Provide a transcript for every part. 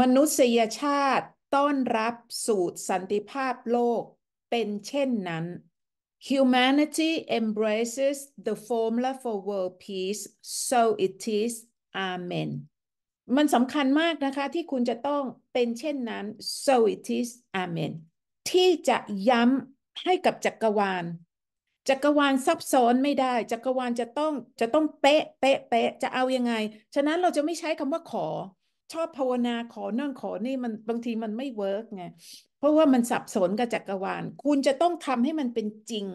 มนุษยชาติต้อนรับสูตรสันติภาพโลกเป็นเช่นนั้น Humanity embraces the formula for world peace so it is Amen มันสำคัญมากนะคะที่คุณจะต้องเป็นเช่นนั้น so it is Amen ที่จะย้ำให้กับจักรวาล จักรวาลซับซ้อนไม่ได้ จักรวาลจะต้องจะต้องเป๊ะเป๊ะเป๊ะจะเอายังไงฉะนั้นเราจะไม่ใช้คำว่าขอชอบภาวนาขอนั่งขอนี่มันบางทีมันไม่เวิร์กไงเพราะว่ามันสับสนกับจักรวาล คุณจะต้องทำให้มันเป็นจริง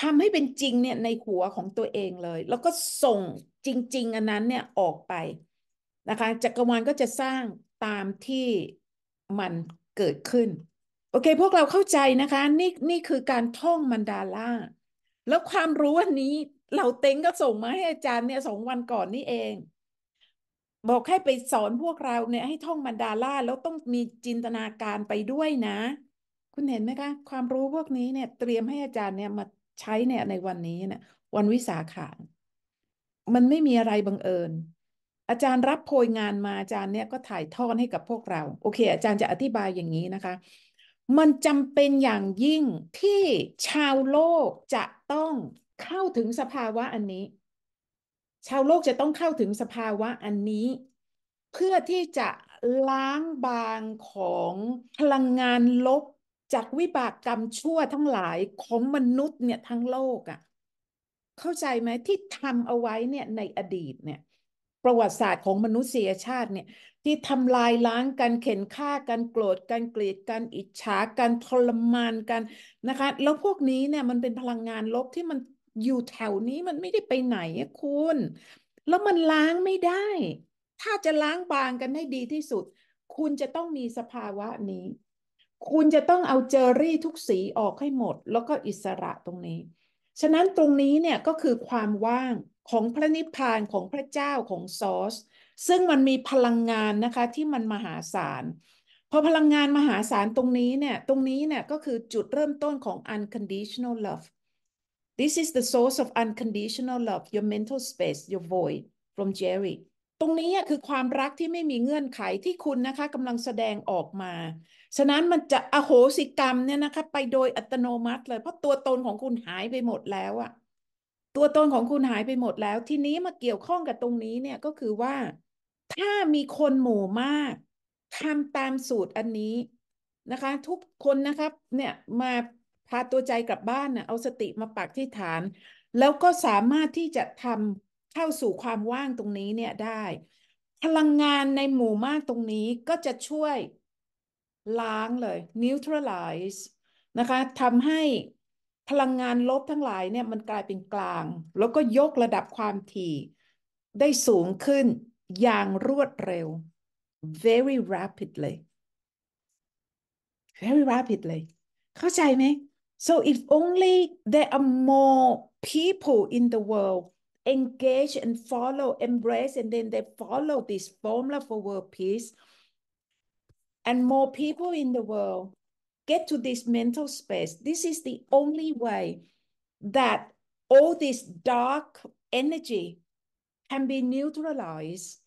ทำให้เป็นจริงเนี่ยในหัวของตัวเองเลย แล้วก็ส่งจริง ๆ อันนั้นเนี่ยออกไปนะคะจักรวาลก็จะสร้างตามที่มันเกิดขึ้น โอเค พวกเราเข้าใจนะคะนี่นี่คือการท่องมันดาล่าแล้วความรู้อันนี้ เราเต็งก็ส่งมาให้อาจารย์เนี่ยสองวันก่อนนี่เองบอกให้ไปสอนพวกเราเนี่ยให้ท่องมันดาล่าแล้วต้องมีจินตนาการไปด้วยนะ คุณเห็นไหมคะ ความรู้พวกนี้เนี่ย เตรียมให้อาจารย์เนี่ยมาใช้เนี่ยในวันนี้เนี่ยวันวิสาขามันไม่มีอะไรบังเอิญ อาจารย์รับโพยงานมาอาจารย์เนี่ยก็ถ่ายทอดให้กับพวกเราโอเค อาจารย์จะอธิบายอย่างนี้นะคะ มันจำเป็นอย่างยิ่งที่ชาวโลกจะต้องเข้าถึงสภาวะอันนี้ชาวโลกจะต้องเข้าถึงสภาวะอันนี้เพื่อที่จะล้างบางของพลังงานลบจากวิบากกรรมชั่วทั้งหลายของมนุษย์เนี่ยทั้งโลกอะ่ะเข้าใจไหมที่ทำเอาไว้เนี่ยในอดีตเนี่ยประวัติศาสตร์ของมนุษยชาติเนี่ยที่ทำลายล้างกันเข็นฆ่ากันโกรธกันเกลียดกันอิจฉากันทรมานกันนะคะแล้วพวกนี้เนี่ยมันเป็นพลังงานลบที่มันอยู่แถวนี้มันไม่ได้ไปไหนคุณ แล้วมันล้างไม่ได้ ถ้าจะล้างบางกันให้ดีที่สุด คุณจะต้องมีสภาวะนี้ คุณจะต้องเอาเจอรี่ทุกสีออกให้หมด แล้วก็อิสระตรงนี้ ฉะนั้นตรงนี้เนี่ยก็คือความว่างของพระนิพพานของพระเจ้าของซอส ซึ่งมันมีพลังงานนะคะที่มันมหาศาล พอพลังงานมหาศาลตรงนี้เนี่ย ตรงนี้เนี่ยก็คือจุดเริ่มต้นของ unconditional love This is the source of unconditional love your mental space your void from Jerry ตรงนี้คือความรักที่ไม่มีเงื่อนไขที่คุณนะคะกำลังแสดงออกมา ฉะนั้นมันจะอโหสิกรรมเนี่ยนะคะไปโดยอัตโนมัติ เลย เพราะตัวตนของคุณหายไปหมดแล้วอะตัวตนของคุณหายไปหมดแล้ว ทีนี้มาเกี่ยวข้องกับตรงนี้เนี่ยก็คือว่าถ้ามีคนหมู่มากทำตามสูตรอันนี้นะคะ ทุกคนนะครับเนี่ยมาพาตัวใจกลับบ้านนะเอาสติมาปักที่ฐาน แล้วก็สามารถที่จะทำเข้าสู่ความว่างตรงนี้เนี่ยได้ พลังงานในหมู่มากตรงนี้ก็จะช่วย ล้างเลย neutralize นะคะทำให้พลังงานลบทั้งหลายเนี่ยมันกลายเป็นกลาง แล้วก็ยกระดับความถี่ ได้สูงขึ้นอย่างรวดเร็ว very rapidly very rapidly เข้าใจไหม So if only there are more people in the world engage and follow, embrace, and then they follow this formula for world peace, and more people in the world get to this mental space. This is the only way that all this dark energy can be neutralized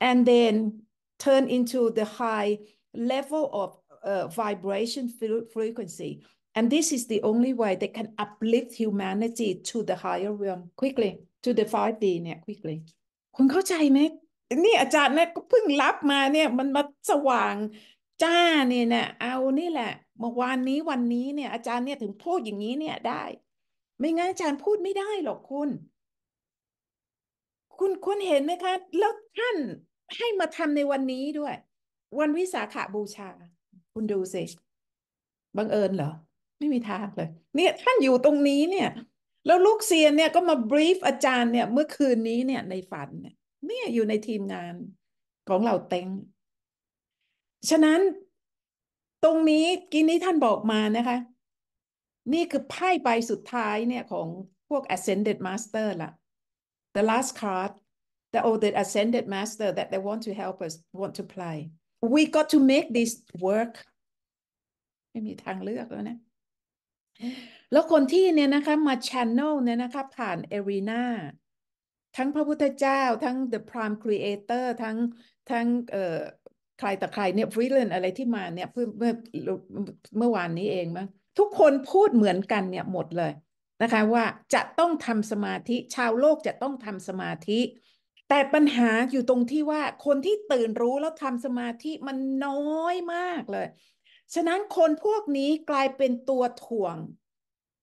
and then turn into the high level of uh, vibration frequency And this is the only way they can uplift humanity to the higher realm quickly, to the 5D เนี่ย quickly คุณเข้าใจไหมนี่อาจารย์เนี่ยก็เพิ่งรับมาเนี่ย มันมาสว่าง จ้าเนี่ยนะเอา นี่แหละเมื่อวานนี้วันนี้เนี่ย อาจารย์เนี่ยถึงพูดอย่างนี้เนี่ยได้ ไม่งั้นอาจารย์พูดไม่ได้หรอกคุณ คุณคุณเห็นไหมคะแล้วท่านให้มาทำในวันนี้ด้วย วันวิสาขาบูชา คุณดูสิ บังเอิญเหรอไม่มีทางเลย เนี่ยท่านอยู่ตรงนี้เนี่ยแล้วลูกเซียนเนี่ยก็มาบรีฟอาจารย์เนี่ยเมื่อคืนนี้เนี่ยในฝันเนี่ยเนี่ยอยู่ในทีมงานของเราเต็งฉะนั้นตรงนี้กินนี้ท่านบอกมานะคะ นี่คือไพ่ใบสุดท้ายเนี่ยของพวก ascended master ละ่ะ the last card the old the ascended master that they want to help us want to play we got to make this work ไม่มีทางเลือกแล้วนะแล้วคนที่เนี่ยนะคะมาชานลเนี่ยนะคะผ่านเอรีนาทั้งพระพุทธเจ้า ทั้ง The Prime Creator ทั้งทั้งเอ่อใครต่อใครเนี่ยฟรีเลนอะไรที่มาเนี่ยเพื่อเมื่อเมื่อวานนี้เองมั้งทุกคนพูดเหมือนกันเนี่ยหมดเลยนะคะว่าจะต้องทำสมาธิชาวโลกจะต้องทำสมาธิ แต่ปัญหาอยู่ตรงที่ว่าคนที่ตื่นรู้แล้วทำสมาธิมันน้อยมากเลยฉะนั้นคนพวกนี้กลายเป็นตัวถ่วง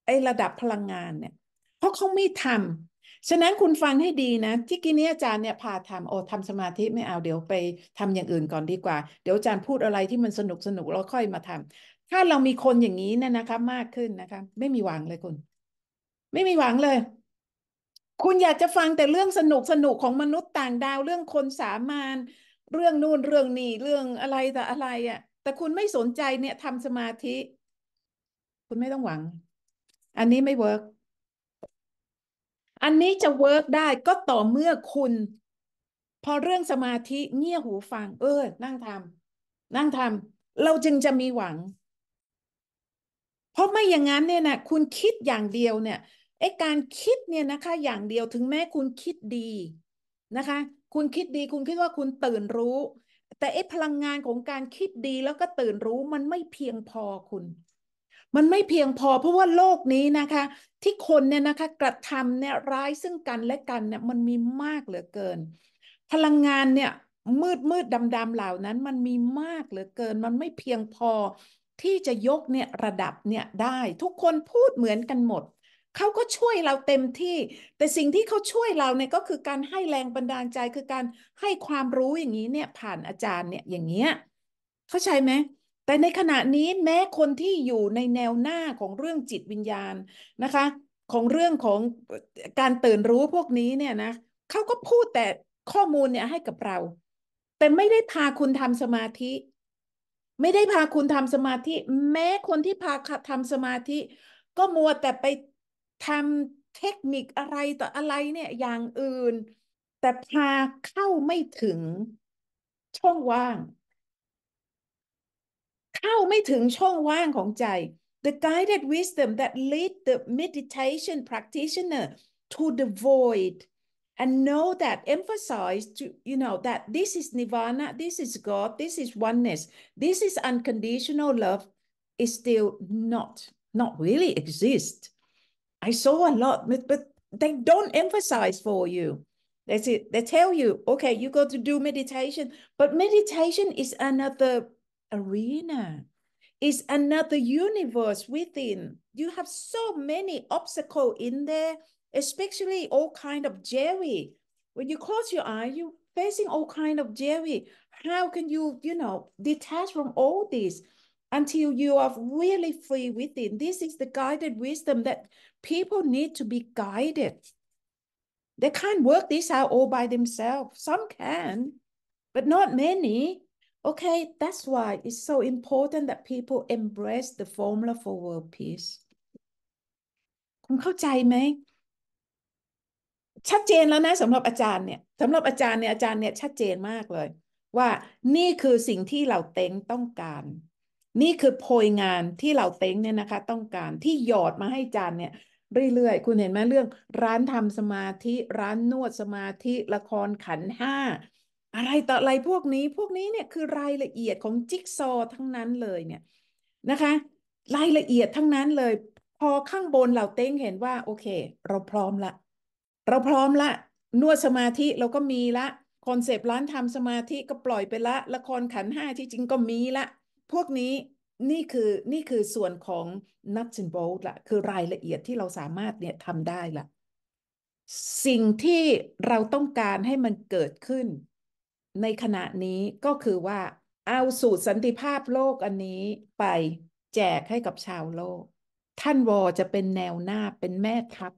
ไอ้ระดับพลังงานเนี่ย เพราะเขาไม่ทำฉะนั้นคุณฟังให้ดีนะที่กี้นี้อาจารย์เนี่ยพาทำโอ้ทำสมาธิไม่เอาเดี๋ยวไปทำอย่างอื่นก่อนดีกว่า เดี๋ยวอาจารย์พูดอะไรที่มันสนุกสนุกเราค่อยมาทำถ้าเรามีคนอย่างนี้เนี่ยนะคะมากขึ้นนะคะไม่มีหวังเลยคุณไม่มีหวังเลย คุณอยากจะฟังแต่เรื่องสนุกสนุกของมนุษย์ต่างดาวเรื่องคนสามานเรื่องนู่นเรื่องนี่เรื่องอะไรแต่อะไรอะ่ะแต่คุณไม่สนใจเนี่ยทำสมาธิ คุณไม่ต้องหวัง อันนี้ไม่เวิร์กอันนี้จะเวิร์กได้ก็ต่อเมื่อคุณพอเรื่องสมาธิเงี่ยหูฟังเออ นั่งทำนั่งทำเราจึงจะมีหวัง เพราะไม่อย่างนั้นเนี่ยนะคุณคิดอย่างเดียวเนี่ยไอ้การคิดเนี่ยนะคะ อย่างเดียวถึงแม้คุณคิดดีนะคะ คุณคิดดี คุณคิดว่าคุณตื่นรู้แต่ไอ้พลังงานของการคิดดีแล้วก็ตื่นรู้มันไม่เพียงพอคุณ มันไม่เพียงพอเพราะว่าโลกนี้นะคะ ที่คนเนี่ยนะคะกระทำเนี่ยร้ายซึ่งกันและกันเนี่ยมันมีมากเหลือเกิน พลังงานเนี่ยมืดมืดดำดำเหล่านั้นมันมีมากเหลือเกิน มันไม่เพียงพอที่จะยกเนี่ยระดับเนี่ยได้ทุกคนพูดเหมือนกันหมดเขาก็ช่วยเราเต็มที่ แต่สิ่งที่เขาช่วยเราเนี่ยก็คือการให้แรงบันดาลใจ คือการให้ความรู้อย่างนี้เนี่ย ผ่านอาจารย์เนี่ยอย่างเงี้ย เข้าใจไหม แต่ในขณะนี้แม้คนที่อยู่ในแนวหน้าของเรื่องจิตวิญญาณนะคะ ของเรื่องของการตื่นรู้พวกนี้เนี่ยนะเขาก็พูดแต่ข้อมูลเนี่ยให้กับเรา แต่ไม่ได้พาคุณทำสมาธิ ไม่ได้พาคุณทำสมาธิ แม้คนที่พาทำสมาธิ ก็มัวแต่ไปทำเทคนิคอะไรต่ออะไรเนี่ยอย่างอื่น แต่พาเข้าไม่ถึงช่องว่าง เข้าไม่ถึงช่องว่างของใจ the guided wisdom that lead the meditation practitioner to the void and know that emphasize to you know that this is nirvana this is god this is oneness this is unconditional love is still not not really exist I saw a lot, but, they don't emphasize for you. They say They tell you, okay, you got to do meditation, but meditation is another arena, is another universe within. You have so many obstacle in there, especially all kind of Jerry. When you close your eye, you facing all kind of Jerry. How can you, you know, detach from all this? until you are really free within. This is the guided wisdom that people need to be guided. They can't work this out all by themselves. Some can, but not many. Okay, that's why it's so important that people embrace the formula for world peace. คุณเข้าใจไหมชัดเจนแล้วนะสำหรับอาจารย์เนี่ยสำหรับอาจารย์เนี่ยอาจารย์เนี่ยชัดเจนมากเลย ว่านี่คือสิ่งที่เราเต็งต้องการนี่คือโพยงานที่เราเต้งเนี่ยนะคะ ต้องการที่หยอดมาให้จานเนี่ยเรื่อยๆคุณเห็นไหมเรื่อง ร้านทำสมาธิ ร้านนวดสมาธิ ละครขันห้าอะไรต่ออะไรพวกนี้พวกนี้เนี่ยคือรายละเอียดของจิ๊กซอทั้งนั้นเลยเนี่ยนะคะ รายละเอียดทั้งนั้นเลย พอข้างบนเราเต้งเห็นว่าโอเค เราพร้อมละ เราพร้อมละ นวดสมาธิเราก็มีละคอนเซปต์ร้านทำสมาธิก็ปล่อยไปละละครขันห้าที่จริงก็มีละพวกนี้นี่คือนี่คือส่วนของนั t ชินโบลละคือรายละเอียดที่เราสามารถเนี่ยทำได้ละสิ่งที่เราต้องการให้มันเกิดขึ้นในขณะนี้ก็คือว่า เอาสูตรสันติภาพโลกอันนี้ไปแจกให้กับชาวโลก ท่านวอจะเป็นแนวหน้าเป็นแม่ทัพ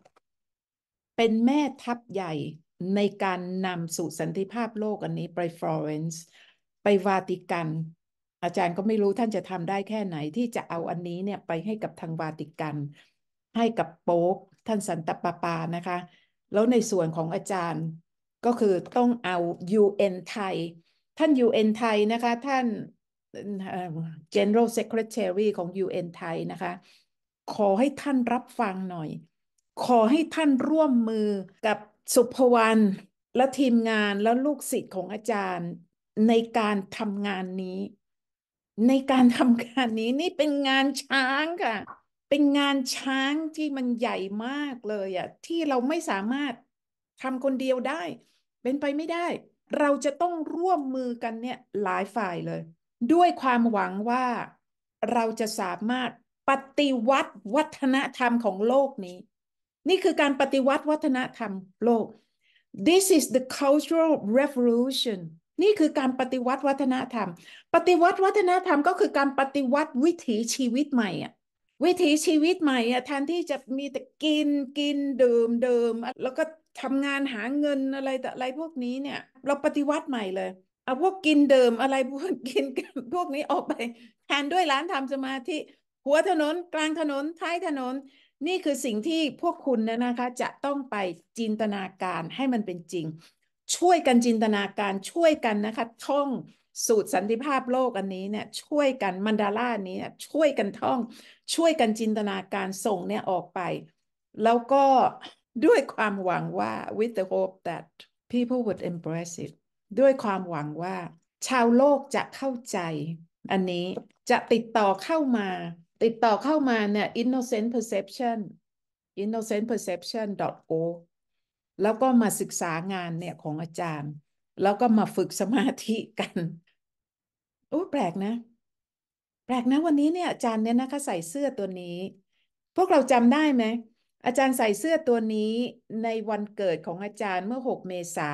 เป็นแม่ทัพใหญ่ในการนำสูตรสันติภาพโลกอันนี้ไปฟลอเรนซ์ไปวาติกันอาจารย์ก็ไม่รู้ท่านจะทำได้แค่ไหนที่จะเอาอันนี้เนี่ยไปให้กับทางวาติกัน ให้กับโป๊ปท่านสันตปาปานะคะ แล้วในส่วนของอาจารย์ก็คือต้องเอา UN ไทยท่าน UN ไทยนะคะท่าน General Secretary ของ UN ไทยนะคะ ขอให้ท่านรับฟังหน่อย ขอให้ท่านร่วมมือกับสุภวรรณและทีมงานและลูกศิษย์ของอาจารย์ในการทำงานนี้ในการทำงานนี้นี่เป็นงานช้างค่ะ เป็นงานช้างที่มันใหญ่มากเลยอะที่เราไม่สามารถทำคนเดียวได้ เป็นไปไม่ได้ เราจะต้องร่วมมือกันเนี่ยหลายฝ่ายเลย ด้วยความหวังว่าเราจะสามารถปฏิวัติวัฒนธรรมของโลกนี้ นี่คือการปฏิวัติวัฒนธรรมโลก This is the cultural revolution นี่คือการปฏิวัติวัฒนธรรม ปฏิวัติวัฒนธรรม ก็คือ การปฏิวัติวิถีชีวิตใหม่อะวิถีชีวิตใหม่อะแทนที่จะมีแต่กินกินเดิมเดิม แล้วก็ทำงานหาเงินอะไรแต่อะไรพวกนี้เนี่ยเราปฏิวัติใหม่เลย เอาพวกกินเดิมอะไรพวกกินพวกนี้ออกไป แทนด้วยร้านทำสมาธิหัวถนน กลางถนนท้ายถนน นี่คือสิ่งที่พวกคุณนะคะจะต้องไปจินตนาการให้มันเป็นจริงช่วยกันจินตนาการช่วยกันนะคะท่องสูตรสันติภาพโลกอันนี้เนี่ยช่วยกันมันดาร่านี้เนี่ยช่วยกันท่อง ช่วยกันจินตนาการส่งเนี่ยออกไป แล้วก็ด้วยความหวังว่า with the hope that people would embrace it ด้วยความหวังว่าชาวโลกจะเข้าใจ อันนี้จะติดต่อเข้ามา ติดต่อเข้ามาเนี่ย innocent perception innocentperception.org แล้วก็มาศึกษางานเนี่ยของอาจารย์ แล้วก็มาฝึกสมาธิกันโอ้แปลกนะ แปลกนะ วันนี้เนี่ยอาจารย์เนี่ยนะคะใส่เสื้อตัวนี้ พวกเราจำได้ไหมอาจารย์ใส่เสื้อตัวนี้ในวันเกิดของอาจารย์เมื่อ 6 เมษา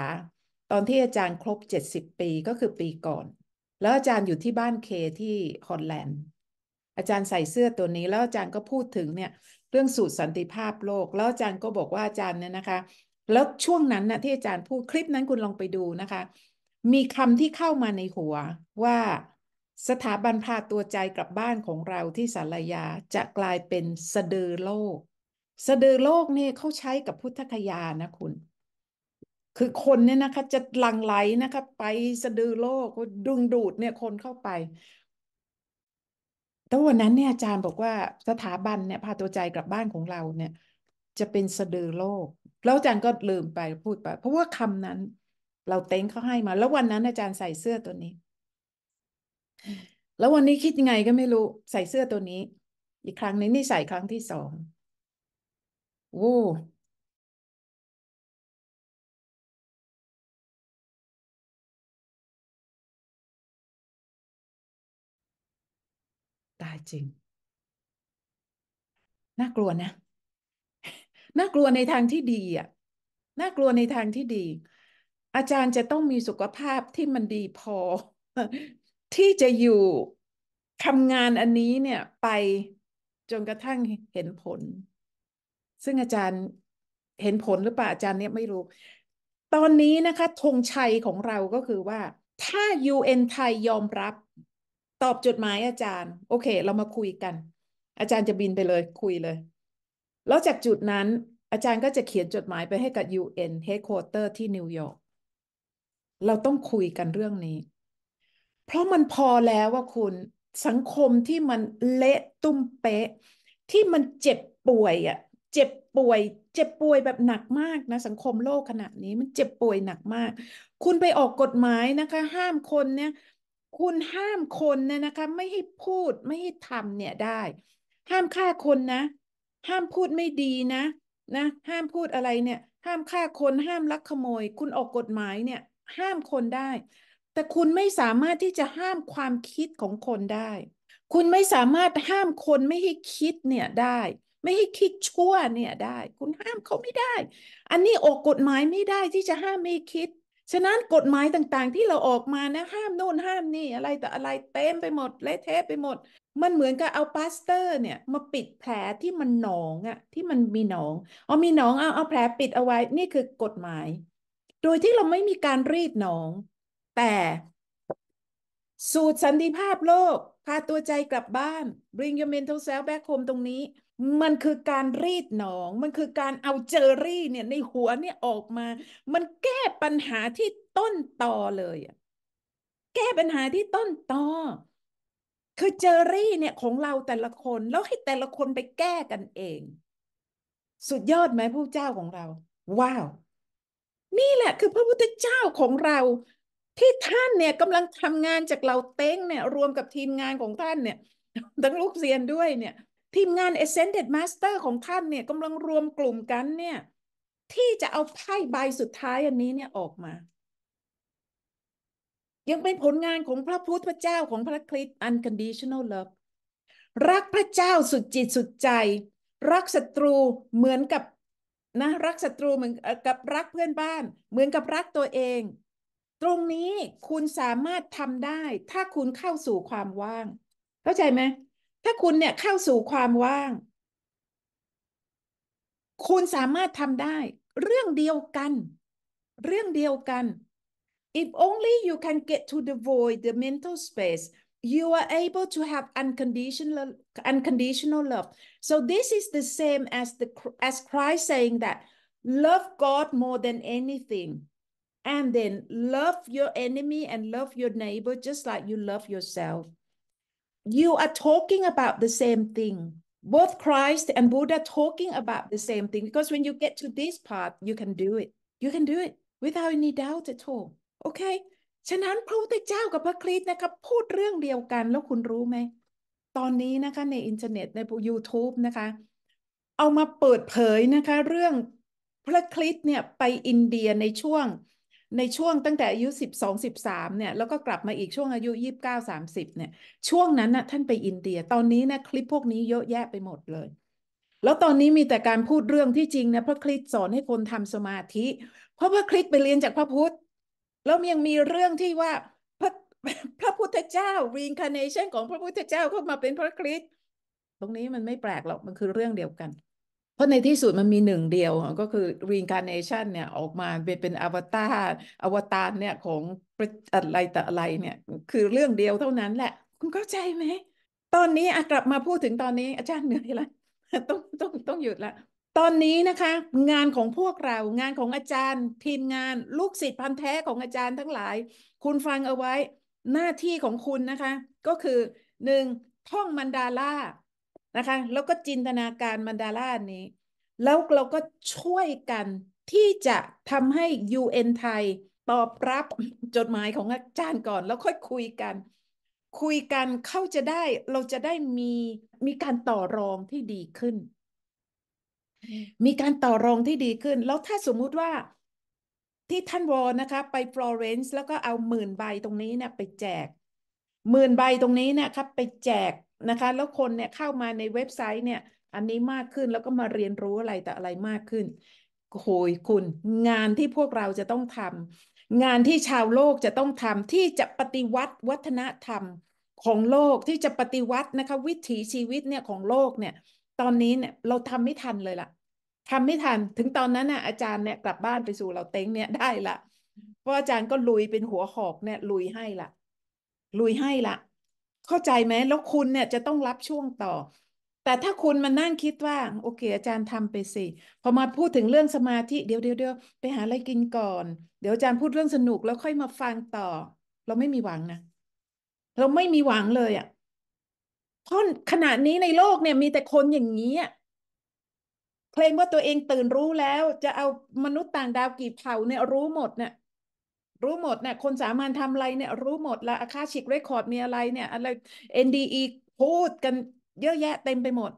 ตอนที่อาจารย์ครบ 70 ปีก็คือปีก่อน แล้วอาจารย์อยู่ที่บ้านเคที่ฮอลแลนด์ อาจารย์ใส่เสื้อตัวนี้ แล้วอาจารย์ก็พูดถึงเนี่ยเรื่องสูตรสันติภาพโลก แล้วอาจารย์ก็บอกว่าอาจารย์เนี่ยนะคะแล้วช่วงนั้นนะที่อาจารย์พูด คลิปนั้นคุณลองไปดูนะคะ มีคำที่เข้ามาในหัวว่าสถาบันพาตัวใจกลับบ้านของเราที่สารยาจะกลายเป็นสะดือโลกสะดือโลกเนี่ยเขาใช้กับพุทธคยานะคุณ คือคนเนี่ยนะคะ จะหลั่งไหลนะคะไปสะดือโลกดึงดูดเนี่ย คนเข้าไป แต่วันนั้นเนี่ยอาจารย์บอกว่าสถาบันเนี่ย พาตัวใจกลับบ้านของเราเนี่ย จะเป็นสะดือโลกแล้วอาจารย์ก็ลืมไปพูดไป เพราะว่าคำนั้นเราเต้งเขาให้มา แล้ววันนั้นอาจารย์ใส่เสื้อตัวนี้ แล้ววันนี้คิดยังไงก็ไม่รู้ใส่เสื้อตัวนี้ อีกครั้งนี้นี่ใส่ครั้งที่สองโอ้ตายจริง น่ากลัวนะน่ากลัวในทางที่ดีอ่ะ น่ากลัวในทางที่ดี อาจารย์จะต้องมีสุขภาพที่มันดีพอ ที่จะอยู่ทำงานอันนี้เนี่ยไปจนกระทั่งเห็นผล ซึ่งอาจารย์เห็นผลหรือเปล่า อาจารย์เนี่ยไม่รู้ ตอนนี้นะคะธงชัยของเราก็คือว่า ถ้า UN ไทยยอมรับ ตอบจดหมายอาจารย์โอเค เรามาคุยกัน อาจารย์จะบินไปเลยคุยเลยแล้วจากจุดนั้นอาจารย์ก็จะเขียนจดหมายไปให้กับ UN Headquarter ที่นิวยอร์กเราต้องคุยกันเรื่องนี้ เพราะมันพอแล้วว่าคุณสังคมที่มันเละตุ้มเป๊ะที่มันเจ็บป่วยอ่ะเจ็บป่วย เจ็บป่วยแบบหนักมากนะ สังคมโลกขณะนี้มันเจ็บป่วยหนักมาก คุณไปออกกฎหมายนะคะ ห้ามคนเนี่ย คุณห้ามคนเนี่ยนะคะ ไม่ให้พูดไม่ให้ทำเนี่ยได้ ห้ามฆ่าคนนะห้ามพูดไม่ดีนะนะ ห้ามพูดอะไรเนี่ย ห้ามฆ่าคนห้ามลักขโมย คุณออกกฎหมายเนี่ยห้ามคนได้ แต่คุณไม่สามารถที่จะห้ามความคิดของคนได้ คุณไม่สามารถห้ามคนไม่ให้คิดเนี่ยได้ ไม่ให้คิดชั่วเนี่ยได้ คุณห้ามเขาไม่ได้ อันนี้ออกกฎหมายไม่ได้ที่จะห้ามไม่คิด ฉะนั้นกฎหมายต่างๆ ที่เราออกมานะห้ามโน่นห้ามนี่ อะไรแต่อะไรเต็มไปหมดเละเทะไปหมดมันเหมือนกับเอาพลาสเตอร์ เนี่ย มาปิดแผลที่มันหนองอะที่มันมีหนองเอามีหนองเอาเอาแผลปิดเอาไว้นี่คือกฎหมาย โดยที่เราไม่มีการรีดหนอง แต่สูตรสันติภาพโลก พาตัวใจกลับบ้าน bring your mental self back home ตรงนี้ มันคือการรีดหนอง มันคือการเอาเจอรี่เนี่ยในหัวเนี่ย ออกมา มันแก้ปัญหาที่ต้นตอเลยอะแก้ปัญหาที่ต้นตอคือเจอรี่เนี่ยของเราแต่ละคนแล้วให้แต่ละคนไปแก้กันเอง สุดยอดไหมพระเจ้าของเรา ว้าวนี่แหละคือพระพุทธเจ้าของเรา ที่ท่านเนี่ยกำลังทำงานจากเราเต้งเนี่ย รวมกับทีมงานของท่านเนี่ยทั้งลูกเรียนด้วยเนี่ย ทีมงาน Ascended Master ของท่านเนี่ยกำลังรวมกลุ่มกันเนี่ย ที่จะเอาไพ่ใบสุดท้ายอันนี้เนี่ยออกมายังเป็นผลงานของพระพุทธเจ้าของพระคริสต์ unconditional love รักพระเจ้าสุดจิตสุดใจ รักศัตรูเหมือนกับนะ รักศัตรูเหมือนกับรักเพื่อนบ้าน เหมือนกับรักตัวเอง ตรงนี้คุณสามารถทำได้ ถ้าคุณเข้าสู่ความว่างเข้าใจไหมถ้าคุณเนี่ยเข้าสู่ความว่าง คุณสามารถทำได้ เรื่องเดียวกัน เรื่องเดียวกัน If only you can get to the void, the mental space, you are able to have unconditional unconditional love. So this is the same as the as Christ saying that love God more than anything and then love your enemy and love your neighbor just like you love yourself. You are talking about the same thing. Both Christ and Buddha talking about the same thing because when you get to this part, you can do it. You can do it without any doubt at all. โอเค ฉะนั้นพระพุทธเจ้ากับพระคริสต์นะคะพูดเรื่องเดียวกันแล้วคุณรู้ไหม ตอนนี้นะคะในอินเทอร์เน็ตใน YouTube นะคะ เอามาเปิดเผยนะคะ เรื่องพระคริสต์เนี่ยไปอินเดียในช่วงในช่วงตั้งแต่อายุ 12 13เนี่ย แล้วก็กลับมาอีกช่วงอายุ 29 30เนี่ย ช่วงนั้นนะ่ะท่านไปอินเดีย ตอนนี้นะคลิปพวกนี้เยอะแยะไปหมดเลย แล้วตอนนี้มีแต่การพูดเรื่องที่จริงนะพระคริสต์สอนให้คนทำสมาธิ เพราะพระคริสต์ไปเรียนจากพระพุทธแล้วยังมีเรื่องที่ว่าพระพระพุทธเจ้า reincarnation ของพระพุทธเจ้าเข้ามาเป็นพระคริสต์ตรงนี้มันไม่แปลกหรอกมันคือเรื่องเดียวกัน เพราะในที่สุดมันมีหนึ่งเดียวก็คือ reincarnation เนี่ยออกมาเป็นเป็นอวตารอวตารเนี่ยของอะไรแต่อะไรเนี่ยคือเรื่องเดียวเท่านั้นแหละ คุณเข้าใจไหมตอนนี้กลับมาพูดถึงตอนนี้อาจารย์เหนื่อยละต้องต้องต้องหยุดละตอนนี้นะคะงานของพวกเรางานของอาจารย์ทีมงานลูกศิษย์พันแท้ของอาจารย์ทั้งหลาย คุณฟังเอาไว้ หน้าที่ของคุณนะคะ ก็คือหนึ่งท่องมันดาลานะคะแล้วก็จินตนาการมันดาลานี้ แล้วเราก็ช่วยกันที่จะทำให้ UN ไทยตอบรับ จดหมายของอาจารย์ก่อน แล้วค่อยคุยกัน คุยกันเข้าจะได้ เราจะได้มีมีการต่อรองที่ดีขึ้นมีการต่อรองที่ดีขึ้น แล้วถ้าสมมุติว่าที่ท่านวอนะคะไปฟลอเรนซ์แล้วก็เอาหมื่นใบตรงนี้เนี่ยไปแจกหมื่นใบตรงนี้เนี่ยครับไปแจกนะคะแล้วคนเนี่ยเข้ามาในเว็บไซต์เนี่ยอันนี้มากขึ้นแล้วก็มาเรียนรู้อะไรแต่อะไรมากขึ้นโหยคุณ งานที่พวกเราจะต้องทำงานที่ชาวโลกจะต้องทำที่จะปฏิวัติวัฒนธรรม ของโลกที่จะปฏิวัตินะคะวิถีชีวิตเนี่ยของโลกเนี่ยตอนนี้เนี่ยเราทำไม่ทันเลยล่ะ ทำไม่ทัน ถึงตอนนั้นน่ะอาจารย์เนี่ยกลับบ้านไปสู่เราเต็งเนี่ยได้ละเพราะอาจารย์ก็ลุยเป็นหัวหอกเนี่ยลุยให้ละลุยให้ละเข้าใจไหมแล้วคุณเนี่ยจะต้องรับช่วงต่อ แต่ถ้าคุณมานั่งคิดว่า โอเค อาจารย์ทำไปสิพอมาพูดถึงเรื่องสมาธิเดี๋ยวเดี๋ยวเดี๋ยวไปหาอะไรกินก่อนเดี๋ยวอาจารย์พูดเรื่องสนุก แล้วค่อยมาฟังต่อ เราไม่มีหวังนะเราไม่มีหวังเลยอะ่ะเพราะขณะนี้ในโลกเนี่ยมีแต่คนอย่างนี้เคลมว่าตัวเองตื่นรู้แล้ว จะเอามนุษย์ต่างดาวกี่เผ่าเนี่ยรู้หมดเนี่ยรู้หมดเนี่ยคนสามัญทำอะไรเนี่ย รู้หมดละอาคาชิกเรคคอร์ดมีอะไรเนี่ย อะไร NDE พูดกันเยอะแยะเต็มไปหมด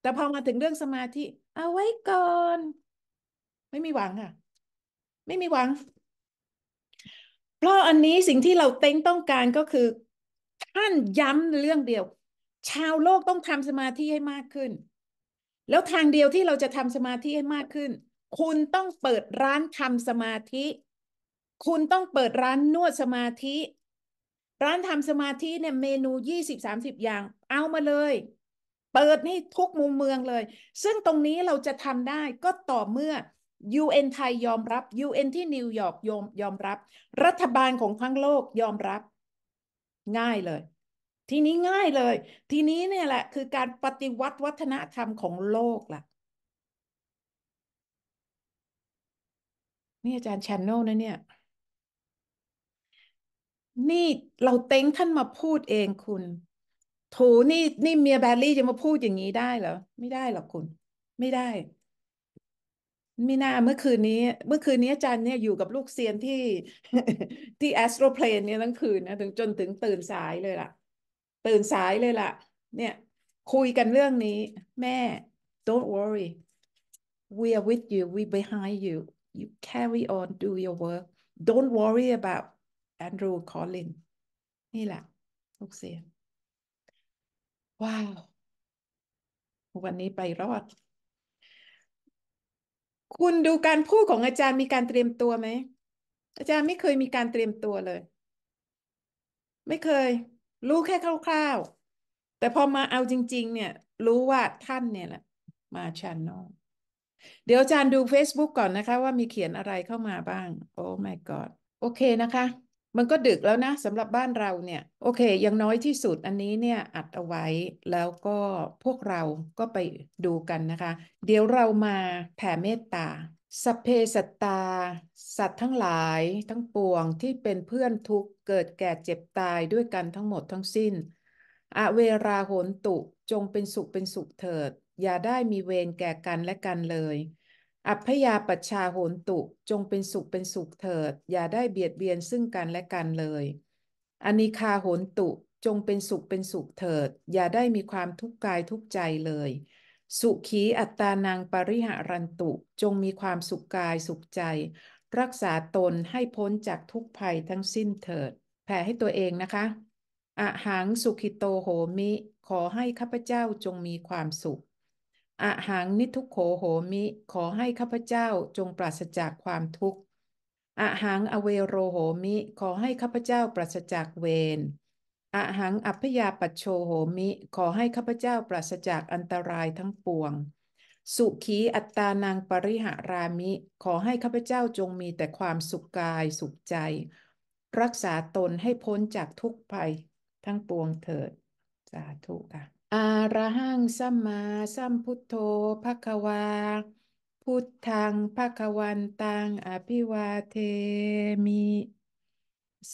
แต่พอมาถึงเรื่องสมาธิเอาไว้ก่อน ไม่มีหวังค่ะ ไม่มีหวัง เพราะอันนี้สิ่งที่เราเต็งต้องการก็คือ ท่านย้ำเรื่องเดียวชาวโลกต้องทำสมาธิให้มากขึ้น แล้วทางเดียวที่เราจะทำสมาธิให้มากขึ้น คุณต้องเปิดร้านทำสมาธิ คุณต้องเปิดร้านนวดสมาธิ ร้านทำสมาธิเนี่ยเมนูยี่สิบสามสิบอย่าง เอามาเลย เปิดนี่ทุกมุมเมืองเลย ซึ่งตรงนี้เราจะทำได้ก็ต่อเมื่อ UN ไทยยอมรับ UN ที่นิวยอร์กยอมยอมรับรัฐบาลของทั้งโลกยอมรับ ง่ายเลยทีนี้ง่ายเลย ทีนี้เนี่ยแหละคือการปฏิวัติวัฒนธรรมของโลกล่ะ นี่อาจารย์แชนแนลนะเนี่ย นี่เราเต็งท่านมาพูดเองคุณโถนี่นี่เมียแบรลี่จะมาพูดอย่างนี้ได้เหรอ ไม่ได้หรอกคุณ ไม่ได้ไม่น่าเมื่อคืนนี้ เมื่อคืนนี้อาจารย์เนี่ยอยู่กับลูกเซียนที่ ที่แอสโตรเพลนเนี่ยทั้งคืนนะถึงจนถึงตื่นสายเลยล่ะตื่นสายเลยล่ะ เนี่ยคุยกันเรื่องนี้ แม่ don't worry we are with you we behind you you carry on do your work don't worry about Andrew c o l l i n นี่แหละลูกเสียงว้าววันนี้ไปรอดคุณดูการพูดของอาจารย์มีการเตรียมตัวไหมอาจารย์ไม่เคยมีการเตรียมตัวเลย ไม่เคยรู้แค่คร่าวๆ แต่พอมาเอาจริง ๆ เนี่ย รู้ว่าท่านเนี่ยแหละ มาชานนอลเดี๋ยวอาจารย์ดู Facebook ก่อนนะคะ ว่ามีเขียนอะไรเข้ามาบ้าง โอ้ my god โอเคนะคะ มันก็ดึกแล้วนะสำหรับบ้านเราเนี่ย โอเค ยังน้อยที่สุดอันนี้เนี่ยอัดเอาไว้แล้วก็พวกเราก็ไปดูกันนะคะ เดี๋ยวเรามาแผ่เมตตาสัพเพสัตตา สัตว์ทั้งหลายทั้งปวงที่เป็นเพื่อนทุกข์เกิดแก่เจ็บตายด้วยกันทั้งหมดทั้งสิ้นอเวราโหนตุจงเป็นสุขเป็นสุขเถิด อย่าได้มีเวรแก่กันและกันเลย อัพยาปัชาโหนตุจงเป็นสุขเป็นสุขเถิด อย่าได้เบียดเบียนซึ่งกันและกันเลยอนิคาโหนตุจงเป็นสุขเป็นสุขเถิด อย่าได้มีความทุกข์กายทุกข์ใจเลยสุขีอัตตานังปริหารันตุจงมีความสุขกายสุขใจ รักษาตนให้พ้นจากทุกภัยทั้งสิ้นเถิด แผ่ให้ตัวเองนะคะอะหังสุขิโตโหมิ ขอให้ข้าพเจ้าจงมีความสุขอะหังนิทุโขโหมิขอให้ข้าพเจ้าจงปราศจากความทุกข์อะหังอเวโรโหมิขอให้ข้าพเจ้าปราศจากเวรอหังอัพยาปัชโชโหมิ ขอให้ข้าพเจ้าปราศจากอันตรายทั้งปวง สุขีอัตตานังปริหารามิขอให้ข้าพเจ้าจงมีแต่ความสุขกายสุขใจ รักษาตนให้พ้นจากทุกภัยทั้งปวงเถิดสาธุค่ะอาระหังสัมมาสัมพุทโธภควา พุทธังภควันตังอภิวาเทมิ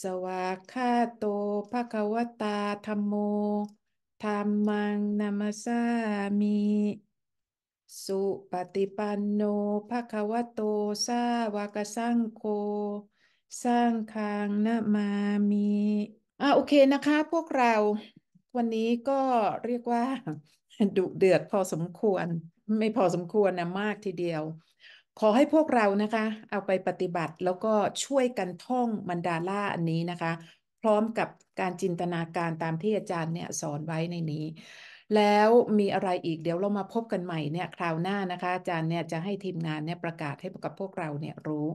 สวากาโตภควตาธรมโม ธรรมังนามาสามิสุปฏิปันโนภควโต สาวกสังโฆสร้างคางนามามีอ่ะโอเคนะคะพวกเรา วันนี้ก็เรียกว่าดุเดือดพอสมควร ไม่พอสมควรนะมากทีเดียวขอให้พวกเรานะคะเอาไปปฏิบัติแล้วก็ช่วยกันท่องมันดาล่าอันนี้นะคะ พร้อมกับการจินตนาการตามที่อาจารย์เนี่ยสอนไว้ในนี้ แล้วมีอะไรอีกเดี๋ยวเรามาพบกันใหม่เนี่ยคราวหน้านะคะอาจารย์เนี่ยจะให้ทีมงานเนี่ยประกาศให้กับพวกเราเนี่ยรู้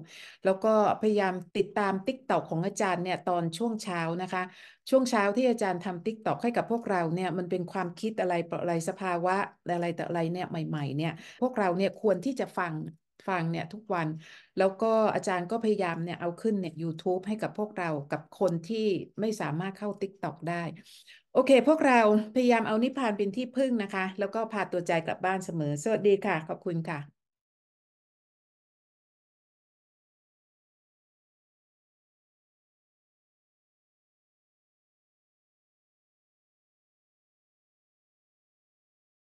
แล้วก็พยายามติดตามติ๊กตอกของอาจารย์เนี่ยตอนช่วงเช้านะคะ ช่วงเช้าที่อาจารย์ทำติ๊กตอกให้กับพวกเราเนี่ยมันเป็นความคิดอะไรอะไรสภาวะอะไรแต่อะไรเนี่ยใหม่ ๆเนี่ยพวกเราเนี่ยควรที่จะฟังฟังเนี่ยทุกวันแล้วก็อาจารย์ก็พยายามเนี่ยเอาขึ้นเนี่ย YouTube ให้กับพวกเรากับคนที่ไม่สามารถเข้า TikTok ได้ โอเค พวกเราพยายามเอานิพพานเป็นที่พึ่งนะคะ แล้วก็พาตัวใจกลับบ้านเสมอ สวัสดีค่ะ ขอบคุณค่ะ